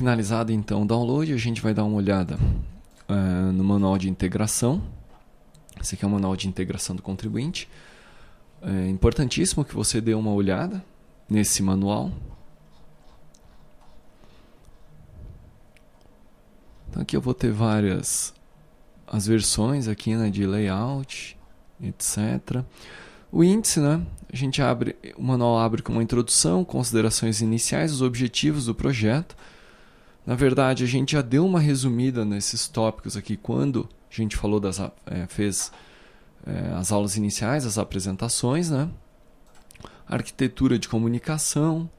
Finalizado então o download, a gente vai dar uma olhada uh, no manual de integração. Esse aqui é o manual de integração do contribuinte. É importantíssimo que você dê uma olhada nesse manual. Então aqui eu vou ter várias as versões aqui né, de layout, etc. O índice, né? A gente abre, o manual abre com uma introdução, considerações iniciais, os objetivos do projeto na verdade, a gente já deu uma resumida nesses tópicos aqui quando a gente falou das é, fez é, as aulas iniciais, as apresentações, né? Arquitetura de comunicação,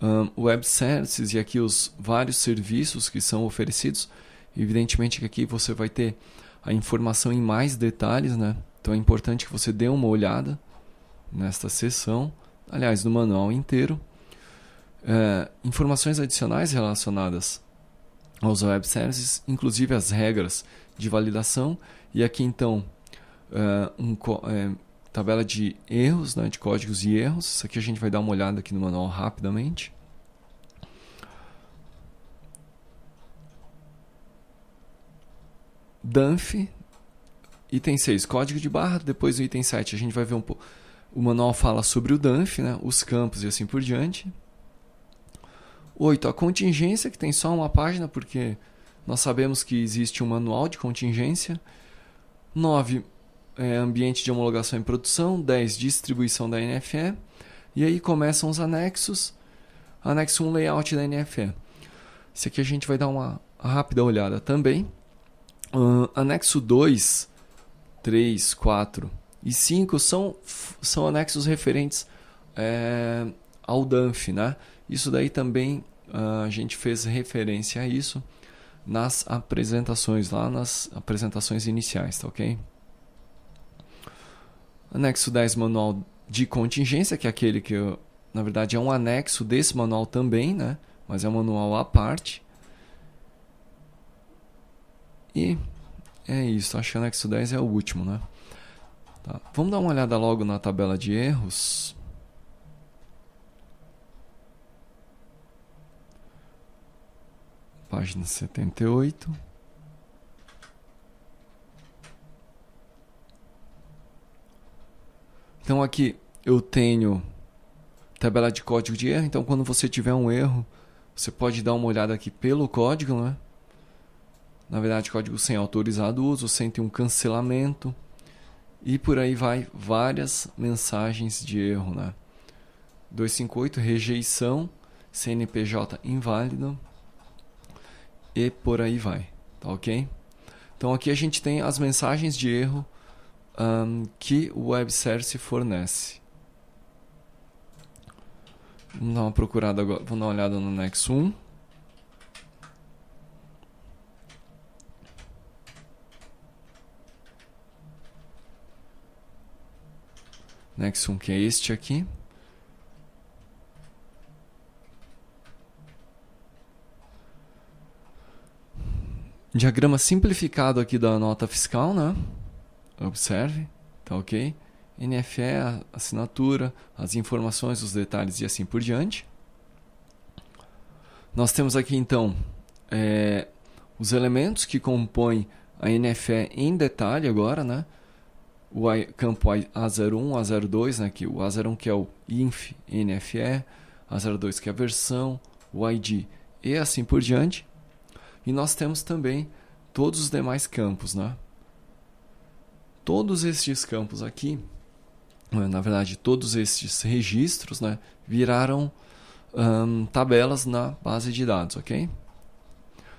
um, web services e aqui os vários serviços que são oferecidos. Evidentemente que aqui você vai ter a informação em mais detalhes, né? Então é importante que você dê uma olhada nesta seção, aliás, no manual inteiro é, informações adicionais relacionadas aos web services, inclusive as regras de validação. E aqui então, é, um, é, tabela de erros, né, de códigos e erros. Isso aqui a gente vai dar uma olhada aqui no manual rapidamente. Danf, item 6, código de barra, depois o item 7 a gente vai ver um pouco. O manual fala sobre o Danf, né, os campos e assim por diante. 8. A contingência, que tem só uma página, porque nós sabemos que existe um manual de contingência. 9. É, ambiente de homologação e produção. 10. Distribuição da NFE. E aí começam os anexos. Anexo 1, layout da NFE. Esse aqui a gente vai dar uma rápida olhada também. Uh, anexo 2, 3, 4 e 5 são, são anexos referentes é, ao DANF, né? Isso daí também ah, a gente fez referência a isso nas apresentações, lá nas apresentações iniciais, tá ok? Anexo 10, manual de contingência, que é aquele que, eu, na verdade, é um anexo desse manual também, né? Mas é um manual à parte. E é isso, acho que o anexo 10 é o último, né? Tá. Vamos dar uma olhada logo na tabela de erros. página 78. Então aqui eu tenho tabela de código de erro, então quando você tiver um erro, você pode dar uma olhada aqui pelo código, né? Na verdade, código sem autorizado uso, sem ter um cancelamento e por aí vai várias mensagens de erro, né? 258 rejeição, CNPJ inválido e por aí vai, tá ok? Então aqui a gente tem as mensagens de erro um, que o WebService fornece. Vamos dar uma procurada agora, vamos dar uma olhada no Nexum. Nexum que é este aqui. diagrama simplificado aqui da nota fiscal, né? Observe, tá ok? NFE, a assinatura, as informações, os detalhes e assim por diante. Nós temos aqui então é, os elementos que compõem a NFE em detalhe agora, né? O campo A01, A02, né? o A01 que é o INF, NFE, A02 que é a versão, o ID e assim por diante. E nós temos também todos os demais campos, né? Todos estes campos aqui, né, na verdade, todos estes registros, né, viraram tabelas na base de dados, ok?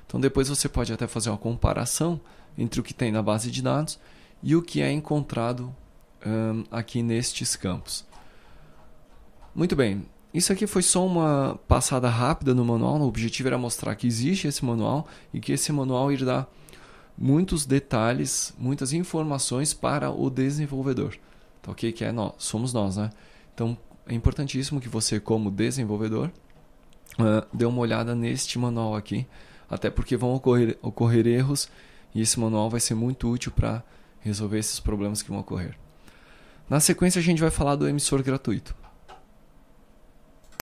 Então depois você pode até fazer uma comparação entre o que tem na base de dados e o que é encontrado aqui nestes campos. Muito bem, isso aqui foi só uma passada rápida no manual. O objetivo era mostrar que existe esse manual e que esse manual irá muitos detalhes, muitas informações para o desenvolvedor. Tá ok? Que é nós, somos nós, né? Então é importantíssimo que você, como desenvolvedor, uh, dê uma olhada neste manual aqui, até porque vão ocorrer, ocorrer erros e esse manual vai ser muito útil para resolver esses problemas que vão ocorrer. Na sequência, a gente vai falar do emissor gratuito.